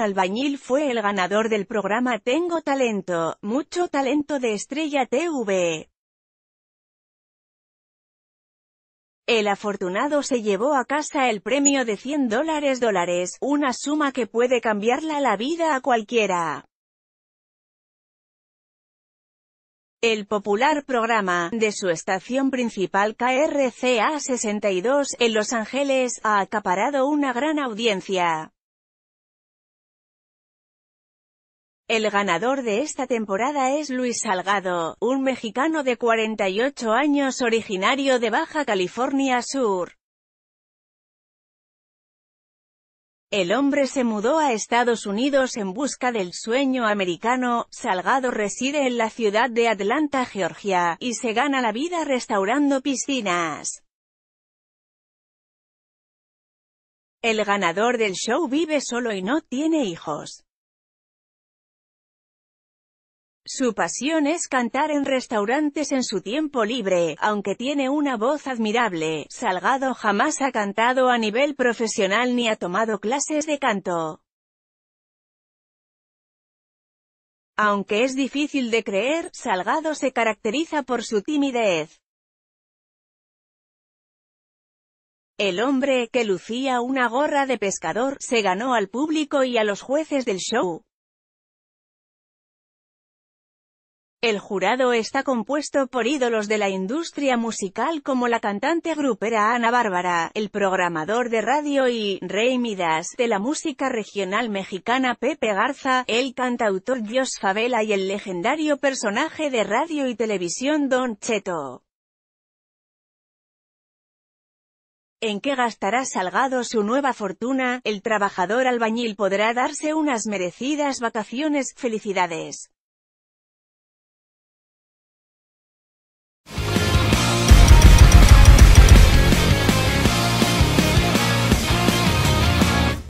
albañil fue el ganador del programa Tengo Talento, Mucho Talento de Estrella TV. El afortunado se llevó a casa el premio de 100 dólares dólares, una suma que puede cambiarla la vida a cualquiera. El popular programa, de su estación principal KRCA 62, en Los Ángeles, ha acaparado una gran audiencia. El ganador de esta temporada es Luis Salgado, un mexicano de 48 años originario de Baja California Sur. El hombre se mudó a Estados Unidos en busca del sueño americano, Salgado reside en la ciudad de Atlanta, Georgia, y se gana la vida restaurando piscinas. El ganador del show vive solo y no tiene hijos. Su pasión es cantar en restaurantes en su tiempo libre, aunque tiene una voz admirable, Salgado jamás ha cantado a nivel profesional ni ha tomado clases de canto. Aunque es difícil de creer, Salgado se caracteriza por su timidez. El hombre que lucía una gorra de pescador se ganó al público y a los jueces del show, El jurado está compuesto por ídolos de la industria musical como la cantante grupera Ana Bárbara, el programador de radio y Rey Midas de la música regional mexicana Pepe Garza, el cantautor Dios Favela y el legendario personaje de radio y televisión Don Cheto. ¿En qué gastará Salgado su nueva fortuna? El trabajador albañil podrá darse unas merecidas vacaciones. Felicidades.